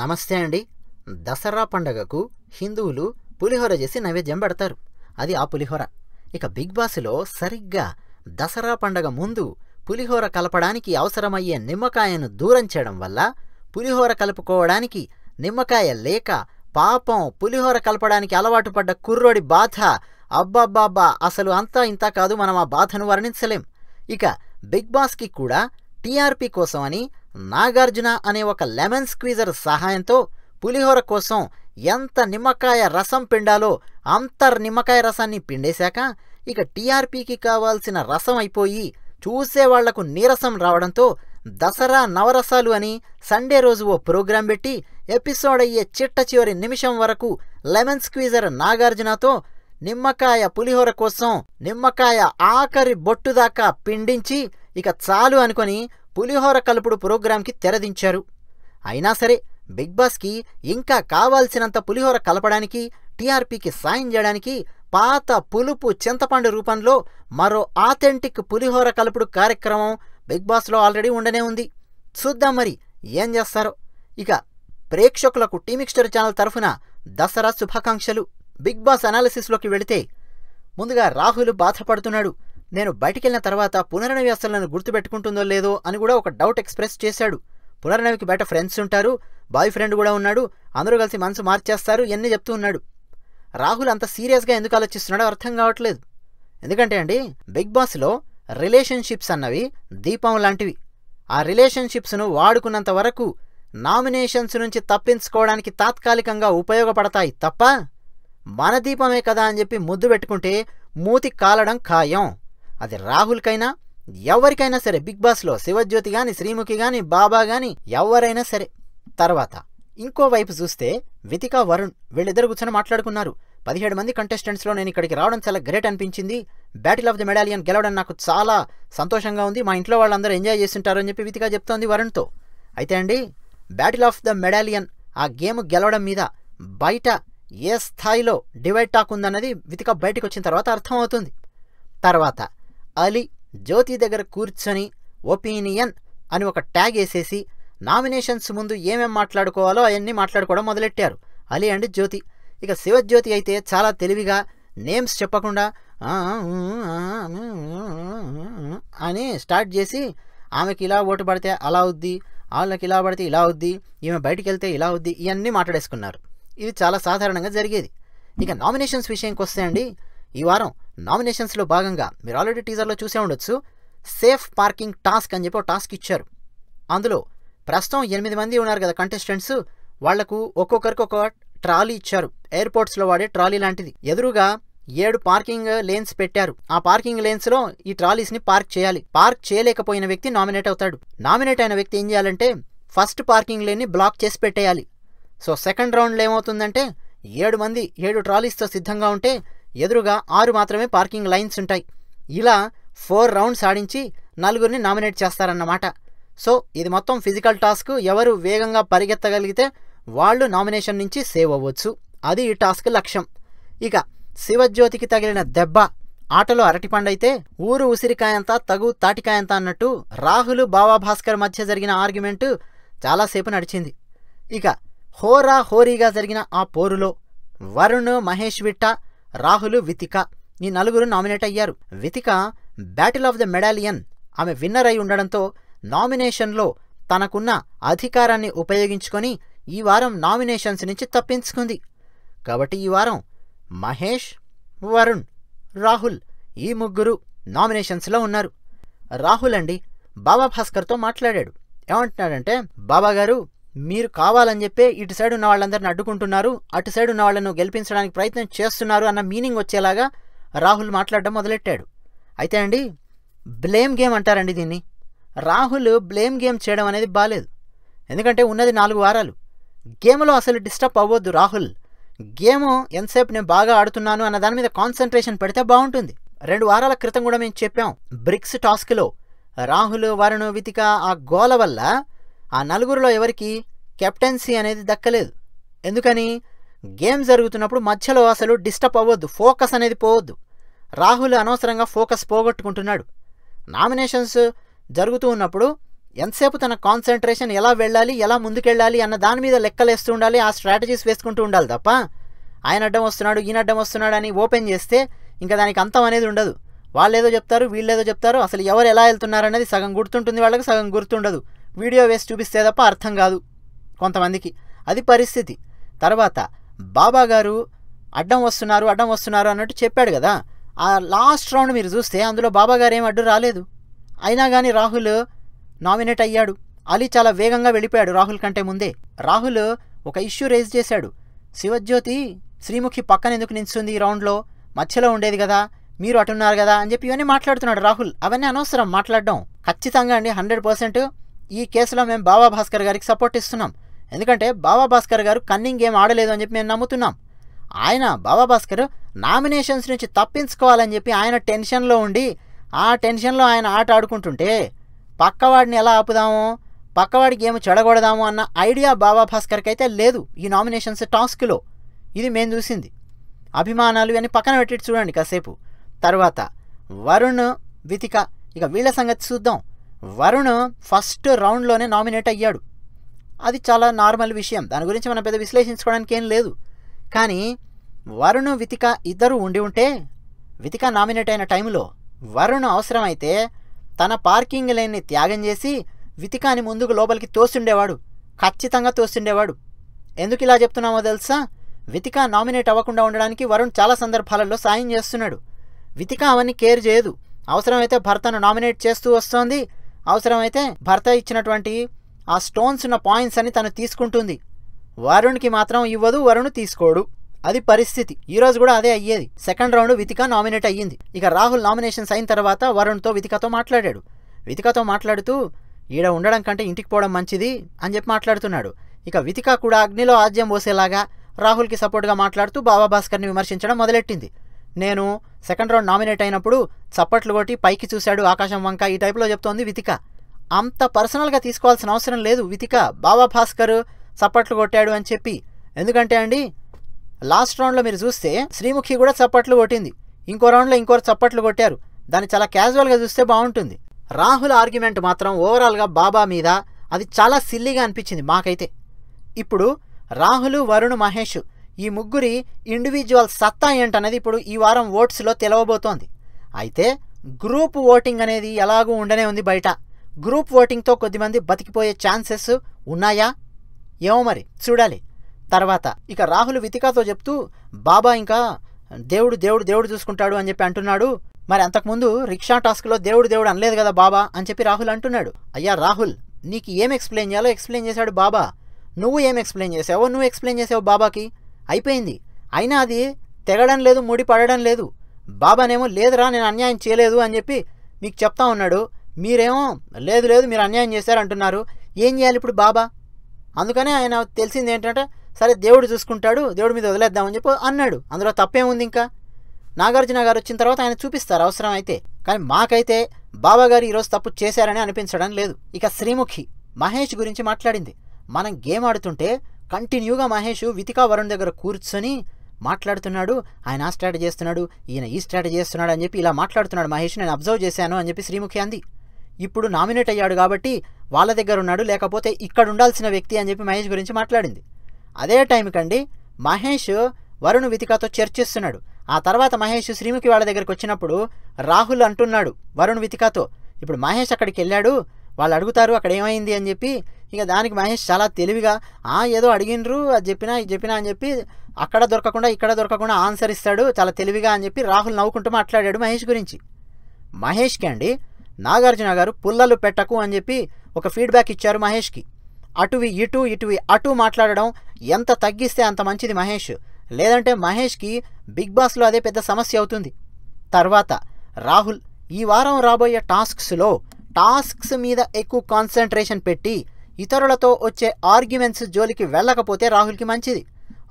నమస్తే అండి దసరా పండగకు హిందువులు పులిహోర చేసి నైవేద్యం పెడతారు అది ఆ పులిహోర ఇక బిగ్ బాస్లో సరిగ్గా దసరా పండగ ముందు పులిహోర కలపడానికి అవసరమయ్యే నిమ్మకాయను దూరం చేయడం వల్ల పులిహోర కలుపుకోవడానికి నిమ్మకాయ లేక పాపం పులిహోర కలపడానికి అలవాటు పడ్డ కుర్రోడి బాధ అబ్బాబ్బాబ్బా అసలు అంతా ఇంత కాదు మనం ఆ బాధను వర్ణించలేం ఇక బిగ్ బాస్కి కూడా టీఆర్పీ కోసం అని నాగార్జున అనే ఒక లెమన్ స్క్వీజర్ సహాయంతో పులిహోర కోసం ఎంత నిమ్మకాయ రసం పిండాలో అంతర్ నిమ్మకాయ రసాన్ని పిండేశాక ఇక టీఆర్పీకి కావాల్సిన రసం అయిపోయి చూసేవాళ్లకు నీరసం రావడంతో దసరా నవరసాలు అని సండే రోజు ఓ ప్రోగ్రాం పెట్టి ఎపిసోడ్ అయ్యే చిట్ట చివరి నిమిషం వరకు లెమన్ స్క్వీజర్ నాగార్జునతో నిమ్మకాయ పులిహోర కోసం నిమ్మకాయ ఆఖరి బొట్టుదాకా పిండించి ఇక చాలు అనుకొని పులిహోర కలుపుడు ప్రోగ్రాంకి తెరదించారు అయినా సరే బిగ్ బాస్కి ఇంకా కావాల్సినంత పులిహోర కలపడానికి టీఆర్పీకి సాయం చేయడానికి పాత పులుపు చింతపండు రూపంలో మరో ఆథెంటిక్ పులిహోర కలుపుడు కార్యక్రమం బిగ్ బాస్లో ఆల్రెడీ ఉండనే ఉంది చూద్దాం మరి ఏం చేస్తారో ఇక ప్రేక్షకులకు టీమిక్స్టర్ ఛానల్ తరఫున దసరా శుభాకాంక్షలు బిగ్ బాస్ అనాలిసిస్లోకి వెళితే ముందుగా రాహుల్ బాధపడుతున్నాడు నేను బయటికెళ్లిన తర్వాత పునర్నవి అసలు నన్ను గుర్తుపెట్టుకుంటుందో లేదో అని కూడా ఒక డౌట్ ఎక్స్ప్రెస్ చేశాడు పునర్నవికి బయట ఫ్రెండ్స్ ఉంటారు బాయ్ ఫ్రెండ్ కూడా ఉన్నాడు అందరూ కలిసి మనసు మార్చేస్తారు ఎన్ని చెప్తూ ఉన్నాడు రాహుల్ అంత సీరియస్గా ఎందుకు ఆలోచిస్తున్నాడో అర్థం కావట్లేదు ఎందుకంటే అండి బిగ్ బాస్లో రిలేషన్షిప్స్ అన్నవి దీపం లాంటివి ఆ రిలేషన్షిప్స్ను వాడుకున్నంత వరకు నామినేషన్స్ నుంచి తప్పించుకోవడానికి తాత్కాలికంగా ఉపయోగపడతాయి తప్ప మన దీపమే కదా అని చెప్పి ముద్దు పెట్టుకుంటే మూతి కాలడం ఖాయం అది రాహుల్కైనా ఎవరికైనా సరే బిగ్ బాస్లో శివజ్యోతి గాని శ్రీముఖి గాని బాబా గాని ఎవరైనా సరే తర్వాత ఇంకోవైపు చూస్తే వితిక వరుణ్ వీళ్ళిద్దరు కూర్చొని మాట్లాడుకున్నారు పదిహేడు మంది కంటెస్టెంట్స్లో నేను ఇక్కడికి రావడం చాలా గ్రేట్ అనిపించింది బ్యాటిల్ ఆఫ్ ది మెడాలియన్ గెలవడం నాకు చాలా సంతోషంగా ఉంది మా ఇంట్లో వాళ్ళందరూ ఎంజాయ్ చేస్తుంటారు అని చెప్పి వితిక చెప్తోంది వరుణ్తో అయితే అండి బ్యాటిల్ ఆఫ్ ద మెడాలియన్ ఆ గేమ్ గెలవడం మీద బయట ఏ స్థాయిలో డివైడ్ టాక్ ఉందన్నది వితిక బయటకు వచ్చిన తర్వాత అర్థమవుతుంది తర్వాత అలీ జ్యోతి దగ్గర కూర్చొని ఒపీనియన్ అని ఒక ట్యాగ్ వేసేసి నామినేషన్స్ ముందు ఏమేం మాట్లాడుకోవాలో అవన్నీ మాట్లాడుకోవడం మొదలెట్టారు అలీ అండ్ జ్యోతి ఇక శివజ్యోతి అయితే చాలా తెలివిగా నేమ్స్ చెప్పకుండా అని స్టార్ట్ చేసి ఆమెకి ఇలా ఓటు పడితే అలా అవుద్ది వాళ్ళకి ఇలా పడితే ఇలా అవుద్ది ఈమె బయటికి వెళ్తే ఇలా అవుద్ది ఇవన్నీ మాట్లాడేసుకున్నారు ఇది చాలా సాధారణంగా జరిగేది ఇక నామినేషన్స్ విషయంకి వస్తే అండి ఈ వారం నామినేషన్స్లో భాగంగా మీరు ఆల్రెడీ టీజర్లో చూసే ఉండొచ్చు సేఫ్ పార్కింగ్ టాస్క్ అని చెప్పి టాస్క్ ఇచ్చారు అందులో ప్రస్తుతం ఎనిమిది మంది ఉన్నారు కదా కంటెస్టెంట్స్ వాళ్లకు ఒక్కొక్కరికి ఒక ట్రాలీ ఇచ్చారు ఎయిర్పోర్ట్స్లో వాడే ట్రాలీ లాంటిది ఎదురుగా ఏడు పార్కింగ్ లేన్స్ పెట్టారు ఆ పార్కింగ్ లేన్స్లో ఈ ట్రాలీస్ని పార్క్ చేయాలి పార్క్ చేయలేకపోయిన వ్యక్తి నామినేట్ అవుతాడు నామినేట్ అయిన వ్యక్తి ఏం చేయాలంటే ఫస్ట్ పార్కింగ్ లేన్ని బ్లాక్ చేసి పెట్టేయాలి సో సెకండ్ రౌండ్లో ఏమవుతుందంటే ఏడు మంది ఏడు ట్రాలీస్తో సిద్ధంగా ఉంటే ఎదురుగా ఆరు మాత్రమే పార్కింగ్ లైన్స్ ఉంటాయి ఇలా ఫోర్ రౌండ్స్ ఆడించి నలుగురిని నామినేట్ చేస్తారన్నమాట సో ఇది మొత్తం ఫిజికల్ టాస్క్ ఎవరు వేగంగా పరిగెత్తగలిగితే వాళ్ళు నామినేషన్ నుంచి సేవ్ అవ్వచ్చు అది ఈ టాస్క్ లక్ష్యం ఇక శివజ్యోతికి తగిలిన దెబ్బ ఆటలో అరటిపండైతే ఊరు ఉసిరికాయంత తగు తాటికాయంత అన్నట్టు రాహులు బావా భాస్కర్ మధ్య జరిగిన ఆర్గ్యుమెంటు చాలాసేపు నడిచింది ఇక హోరా హోరీగా జరిగిన ఆ పోరులో వరుణ్ మహేష్ విట్ట రాహులు వితిక ఈ నలుగురు నామినేట్ అయ్యారు Vithika battle of the medallion ఆమె విన్నర్ అయి ఉండడంతో నామినేషన్లో తనకున్న అధికారాన్ని ఉపయోగించుకొని ఈ వారం నామినేషన్స్ నుంచి తప్పించుకుంది కాబట్టి ఈ వారం మహేష్ వరుణ్ రాహుల్ ఈ ముగ్గురు నామినేషన్స్లో ఉన్నారు రాహుల్ అండి బాబా భాస్కర్తో మాట్లాడాడు ఏమంటున్నాడంటే బాబా గారు మీరు కావాలని చెప్పే ఇటు సైడ్ ఉన్న వాళ్ళందరిని అడ్డుకుంటున్నారు అటు సైడ్ ఉన్న వాళ్ళను గెలిపించడానికి ప్రయత్నం చేస్తున్నారు అన్న మీనింగ్ వచ్చేలాగా రాహుల్ మాట్లాడడం మొదలెట్టాడు అయితే అండి బ్లేమ్ గేమ్ అంటారండి దీన్ని రాహుల్ బ్లేమ్ గేమ్ చేయడం అనేది బాలేదు ఎందుకంటే ఉన్నది నాలుగు వారాలు గేమ్లో అసలు డిస్టర్బ్ అవ్వద్దు రాహుల్ గేమ్ ఎంతసేపు నేను బాగా ఆడుతున్నాను అన్న దాని మీద కాన్సన్ట్రేషన్ పెడితే బాగుంటుంది రెండు వారాల క్రితం కూడా మేము చెప్పాం బ్రిక్స్ టాస్క్లో రాహుల్ వరుణ్ వితిక ఆ గోల వల్ల ఆ నలుగురిలో ఎవరికి కెప్టెన్సీ అనేది దక్కలేదు ఎందుకని గేమ్ జరుగుతున్నప్పుడు మధ్యలో అసలు డిస్టర్బ్ అవ్వద్దు ఫోకస్ అనేది పోవద్దు రాహుల్ అనవసరంగా ఫోకస్ పోగొట్టుకుంటున్నాడు నామినేషన్స్ జరుగుతూ ఉన్నప్పుడు ఎంతసేపు తన కాన్సన్ట్రేషన్ ఎలా వెళ్ళాలి ఎలా ముందుకెళ్ళాలి అన్న దాని మీద లెక్కలేస్తూ ఉండాలి ఆ స్ట్రాటజీస్ వేసుకుంటూ ఉండాలి తప్ప ఆయన అడ్డం వస్తున్నాడు ఈయన అడ్డం వస్తున్నాడు అని ఓపెన్ చేస్తే ఇంకా దానికి అంతం అనేది ఉండదు వాళ్ళేదో చెప్తారు వీళ్ళేదో చెప్తారు అసలు ఎవరు ఎలా వెళ్తున్నారు అనేది సగం గుర్తుంటుంది వాళ్ళకి సగం గుర్తుండదు వీడియో వేసి చూపిస్తే తప్ప అర్థం కాదు కొంతమందికి అది పరిస్థితి తర్వాత బాబా గారు అడ్డం వస్తున్నారు అడ్డం వస్తున్నారు అన్నట్టు చెప్పాడు కదా ఆ లాస్ట్ రౌండ్ మీరు చూస్తే అందులో బాబా గారు ఏం అడ్డు రాలేదు అయినా కానీ రాహుల్ నామినేట్ అయ్యాడు అలీ చాలా వేగంగా వెళ్ళిపోయాడు రాహుల్ కంటే ముందే రాహుల్ ఒక ఇష్యూ రేజ్ చేశాడు శివజ్యోతి శ్రీముఖి పక్కన ఎందుకు నించుంది ఈ రౌండ్లో మధ్యలో ఉండేది కదా మీరు అటున్నారు కదా అని చెప్పి ఇవన్నీ మాట్లాడుతున్నాడు రాహుల్ అవన్నీ అనవసరం మాట్లాడడం ఖచ్చితంగా అండి హండ్రెడ్ పర్సెంట్ ఈ కేసులో మేము బాబా భాస్కర్ గారికి సపోర్ట్ ఇస్తున్నాం ఎందుకంటే బాబా భాస్కర్ గారు కన్నింగ్ గేమ్ ఆడలేదు అని చెప్పి మేము నమ్ముతున్నాం ఆయన బాబా భాస్కర్ నామినేషన్స్ నుంచి తప్పించుకోవాలని చెప్పి ఆయన టెన్షన్లో ఉండి ఆ టెన్షన్లో ఆయన ఆట ఆడుకుంటుంటే పక్కవాడిని ఎలా ఆపుదాము పక్కవాడి గేమ్ చెడగొడదాము అన్న ఐడియా బాబా భాస్కర్కి అయితే లేదు ఈ నామినేషన్స్ టాస్క్లో ఇది మేము చూసింది అభిమానాలు అని పక్కన పెట్టి చూడండి కాసేపు తర్వాత వరుణ్ వితిక ఇక వీళ్ళ సంగతి చూద్దాం వరుణ్ ఫస్ట్ రౌండ్లోనే నామినేట్ అయ్యాడు అది చాలా నార్మల్ విషయం దాని గురించి మనం పెద్ద విశ్లేషించుకోవడానికి ఏం లేదు కానీ వరుణ్ వితిక ఇద్దరు ఉండి ఉంటే వితిక నామినేట్ అయిన టైంలో వరుణ్ అవసరమైతే తన పార్కింగ్ లేన్ని త్యాగం చేసి వితికాని ముందుకు లోపలికి తోస్తుండేవాడు ఖచ్చితంగా తోస్తుండేవాడు ఎందుకు ఇలా చెప్తున్నామో తెలుసా వితిక నామినేట్ అవ్వకుండా ఉండడానికి వరుణ్ చాలా సందర్భాలలో సాయం చేస్తున్నాడు వితిక అవన్నీ కేర్ చేయదు అవసరమైతే భర్తను నామినేట్ చేస్తూ వస్తోంది అవసరమైతే భర్త ఇచ్చినటువంటి ఆ స్టోన్స్ ఉన్న పాయింట్స్ అని తను తీసుకుంటుంది వరుణ్కి మాత్రం ఇవ్వదు వరుణ్ తీసుకోడు అది పరిస్థితి ఈ రోజు కూడా అదే అయ్యేది సెకండ్ రౌండ్ వితికా నామినేట్ అయ్యింది ఇక రాహుల్ నామినేషన్స్ అయిన తర్వాత వరుణ్తో వితికతో మాట్లాడాడు వితికతో మాట్లాడుతూ ఈడ ఉండడం కంటే ఇంటికి పోవడం మంచిది అని చెప్పి మాట్లాడుతున్నాడు ఇక వితిక కూడా అగ్నిలో ఆజ్యం పోసేలాగా రాహుల్కి సపోర్ట్గా మాట్లాడుతూ బాబా భాస్కర్ని విమర్శించడం మొదలెట్టింది నేను సెకండ్ రౌండ్ నామినేట్ అయినప్పుడు చప్పట్లు కొట్టి పైకి చూశాడు ఆకాశం వంక ఈ టైప్లో చెప్తోంది వితిక అంత పర్సనల్గా తీసుకోవాల్సిన అవసరం లేదు వితిక బాబా భాస్కర్ చప్పట్లు కొట్టాడు అని చెప్పి ఎందుకంటే అండి లాస్ట్ రౌండ్లో మీరు చూస్తే శ్రీముఖి కూడా చప్పట్లు కొట్టింది ఇంకో రౌండ్లో ఇంకో చప్పట్లు కొట్టారు దాన్ని చాలా క్యాజువల్గా చూస్తే బాగుంటుంది రాహుల్ ఆర్గ్యుమెంట్ మాత్రం ఓవరాల్గా బాబా మీద అది చాలా సిల్లీగా అనిపించింది మాకైతే ఇప్పుడు రాహుల్ వరుణ్ మహేష్ ఈ ముగ్గురి ఇండివిజువల్ సత్తా ఏంటన్నది ఇప్పుడు ఈ వారం ఓట్స్లో తెలవబోతోంది అయితే గ్రూప్ ఓటింగ్ అనేది ఎలాగూ ఉండనే ఉంది బయట గ్రూప్ ఓటింగ్తో కొద్దిమంది బతికిపోయే ఛాన్సెస్ ఉన్నాయా ఏమో మరి చూడాలి తర్వాత ఇక రాహుల్ వితికాతో చెప్తూ బాబా ఇంకా దేవుడు దేవుడు దేవుడు చూసుకుంటాడు అని చెప్పి అంటున్నాడు మరి అంతకుముందు రిక్షా టాస్క్లో దేవుడు దేవుడు అనలేదు కదా బాబా అని చెప్పి రాహుల్ అంటున్నాడు అయ్యా రాహుల్ నీకు ఏం ఎక్స్ప్లెయిన్ చేయాలో ఎక్స్ప్లెయిన్ చేశాడు బాబా నువ్వు ఏం ఎక్స్ప్లెయిన్ చేసావో నువ్వు ఎక్స్ప్లెయిన్ చేసావు బాబాకి అయిపోయింది అయినా అది తెగడం లేదు ముడి పడడం లేదు బాబానేమో లేదురా నేను అన్యాయం చేయలేదు అని చెప్పి మీకు చెప్తా ఉన్నాడు మీరేమో లేదు లేదు మీరు అన్యాయం చేశారంటున్నారు ఏం చేయాలి ఇప్పుడు బాబా అందుకనే ఆయన తెలిసింది ఏంటంటే సరే దేవుడు చూసుకుంటాడు దేవుడి మీద వదిలేద్దామని చెప్పి అన్నాడు అందులో తప్పేముంది ఇంకా నాగార్జున గారు వచ్చిన తర్వాత ఆయన చూపిస్తారు అవసరం అయితే కానీ మాకైతే బాబా గారు ఈరోజు తప్పు చేశారని అనిపించడం లేదు ఇక శ్రీముఖి మహేష్ గురించి మాట్లాడింది మనం గేమ్ ఆడుతుంటే కంటిన్యూగా మహేష్ వితికా వరుణ్ దగ్గర కూర్చొని మాట్లాడుతున్నాడు ఆయన ఆ స్ట్రాటజీ చేస్తున్నాడు ఈయన ఈ స్ట్రాటజీ చేస్తున్నాడు అని చెప్పి ఇలా మాట్లాడుతున్నాడు మహేష్ నేను అబ్జర్వ్ చేశాను అని చెప్పి శ్రీముఖి అంది ఇప్పుడు నామినేట్ అయ్యాడు కాబట్టి వాళ్ళ దగ్గర ఉన్నాడు లేకపోతే ఇక్కడ ఉండాల్సిన వ్యక్తి అని చెప్పి మహేష్ గురించి మాట్లాడింది అదే టైంకండి మహేష్ వరుణ్ వితికాతో చర్చిస్తున్నాడు ఆ తర్వాత మహేష్ శ్రీముఖి వాళ్ళ దగ్గరికి వచ్చినప్పుడు రాహుల్ అంటున్నాడు వరుణ్ వితికాతో ఇప్పుడు మహేష్ అక్కడికి వెళ్ళాడు వాళ్ళు అడుగుతారు అక్కడ ఏమైంది అని చెప్పి ఇక దానికి మహేష్ చాలా తెలివిగా ఆ ఏదో అడిగినరు అది చెప్పినా ఇది చెప్పినా అని చెప్పి అక్కడ దొరకకుండా ఇక్కడ దొరకకుండా ఆన్సర్ ఇస్తాడు చాలా తెలివిగా అని చెప్పి రాహుల్ నవ్వుకుంటూ మాట్లాడాడు మహేష్ గురించి మహేష్కి అండి నాగార్జున గారు పుల్లలు పెట్టకు అని చెప్పి ఒక ఫీడ్బ్యాక్ ఇచ్చారు మహేష్కి అటువి ఇటు ఇటువి అటు మాట్లాడడం ఎంత తగ్గిస్తే అంత మంచిది మహేష్ లేదంటే మహేష్కి బిగ్ బాస్లో అదే పెద్ద సమస్య అవుతుంది తర్వాత రాహుల్ ఈ వారం రాబోయే టాస్క్స్లో టాస్క్స్ మీద ఎక్కువ కాన్సన్ట్రేషన్ పెట్టి ఇతరులతో వచ్చే ఆర్గ్యుమెంట్స్ జోలికి వెళ్ళకపోతే రాహుల్కి మంచిది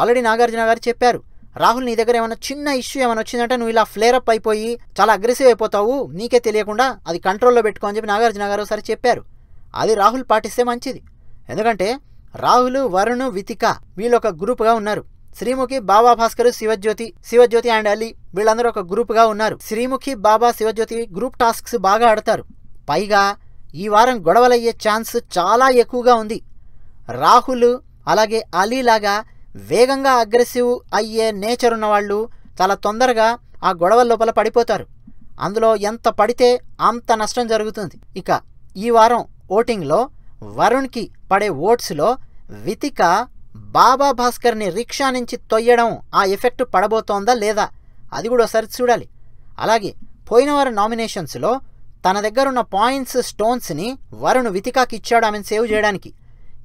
ఆల్రెడీ నాగార్జున గారు చెప్పారు రాహుల్ నీ దగ్గర ఏమైనా చిన్న ఇష్యూ ఏమైనా వచ్చిందంటే నువ్వు ఇలా ఫ్లేరప్ అయిపోయి చాలా అగ్రెసివ్ అయిపోతావు నీకే తెలియకుండా అది కంట్రోల్లో పెట్టుకో అని చెప్పి నాగార్జున గారు ఒకసారి చెప్పారు అది రాహుల్ పాటిస్తే మంచిది ఎందుకంటే రాహుల్ వరుణ్ వితిక వీళ్ళు ఒక గ్రూప్గా ఉన్నారు శ్రీముఖి బాబా భాస్కర్ శివజ్యోతి శివజ్యోతి అండ్ అలీ వీళ్ళందరూ ఒక గ్రూప్గా ఉన్నారు శ్రీముఖి బాబా శివజ్యోతి గ్రూప్ టాస్క్స్ బాగా ఆడతారు పైగా ఈ వారం గొడవలయ్యే ఛాన్స్ చాలా ఎక్కువగా ఉంది రాహుల్ అలాగే అలీలాగా వేగంగా అగ్రెసివ్ అయ్యే నేచర్ ఉన్నవాళ్ళు చాలా తొందరగా ఆ గొడవల లోపల పడిపోతారు అందులో ఎంత పడితే అంత నష్టం జరుగుతుంది ఇక ఈ వారం ఓటింగ్లో వరుణ్కి పడే ఓట్స్లో వితిక బాబా భాస్కర్ని రిక్షా నుంచి తొయ్యడం ఆ ఎఫెక్ట్ పడబోతోందా లేదా అది కూడా ఒకసారి చూడాలి అలాగే పోయిన వారం నామినేషన్స్లో తన దగ్గర ఉన్న పాయింట్స్ స్టోన్స్ని వరుణ్ వితికాకి ఇచ్చాడు ఆమెను సేవ్ చేయడానికి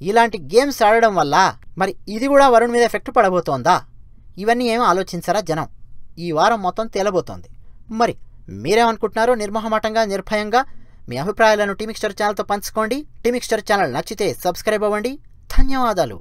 ఇలాంటి గేమ్స్ ఆడడం వల్ల మరి ఇది కూడా వరుణ్ మీద ఎఫెక్ట్ పడబోతోందా ఇవన్నీ ఏమీ ఆలోచించరా జనం ఈ వారం మొత్తం తేలబోతోంది మరి మీరేమనుకుంటున్నారో నిర్మహమాటంగా నిర్భయంగా మీ అభిప్రాయాలను టీమిక్స్టర్ ఛానల్తో పంచుకోండి టీమిక్స్టర్ ఛానల్ నచ్చితే సబ్స్క్రైబ్ అవ్వండి ధన్యవాదాలు